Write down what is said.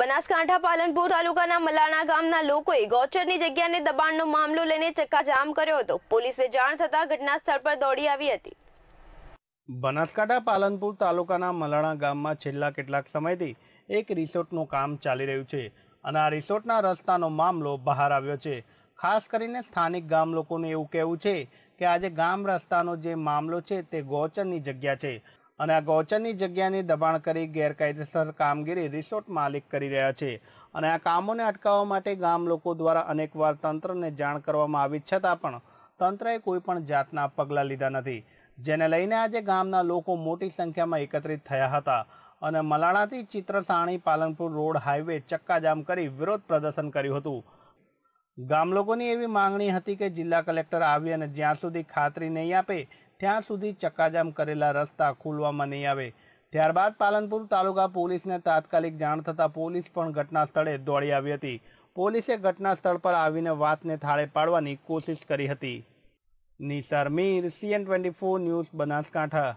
બનાસકાંઠા પાલનપુર તાલુકાના મલાણા ગામના લોકોએ ગૌચરની જગ્યાને દબાણનો મામલો લઈને ચક્કાજામ કર્યો હતો પોલીસે જાણ થતાં ઘટના સ્થળ પર દોડી આવી હતી બનાસકાંઠા પાલનપુર તાલુકાના મલાણા ગામમાં છેલ્લા કેટલાક સમયથી એક રિસોર્ટનું કામ ચાલી રહ્યું છે અને આ રિસોર્ટના રસ્તાનો મામલો બહાર આવ્યો છે ખાસ કરીને સ્થાનિક ગામ લોકોનું એવું કહેવું છે કે આજે ગામ રસ્તાનો જે મામલો છે તે ગૌચરની જગ્યા છે અને આ ગૌચરની જગ્યાની દબાણ કરી ગેરકાયદેસર કામગીરી રિસોર્ટ માલિક કરી રહ્યા છે અને આ કામોને અટકાવવા માટે ગામ લોકો દ્વારા અનેકવાર તંત્રને જાણ કરવામાં આવી છતાં પણ તંત્રએ કોઈ પણ જાતના પગલાં લીધા નથી જેને લઈને આજે ગામના લોકો મોટી સંખ્યામાં એકત્રિત થયા હતા અને મલાણાથી ચિત્રસાણી પાલનપુર રોડ હાઈવે ચક્કાજામ કરી વિરોધ પ્રદર્શન કર્યું હતું ગામ લોકોની એવી માંગણી હતી કે જિલ્લા કલેક્ટર આવી અને જ્યાં સુધી ખાતરી નહીં આપે ત્યાં સુધી ચક્કાજામ કરેલા રસ્તા ખોલવામાં નહીં આવે ત્યારબાદ પાલનપુર તાલુકા પોલીસને તાત્કાલિક જાણ થતાં પોલીસ પણ ઘટના સ્થળે દોડી આવી હતી પોલીસે ઘટના સ્થળ પર આવીને વાતને થાળે પાડવાની કોશિશ કરી હતી Nisar Mir CN twenty four news Banaskantha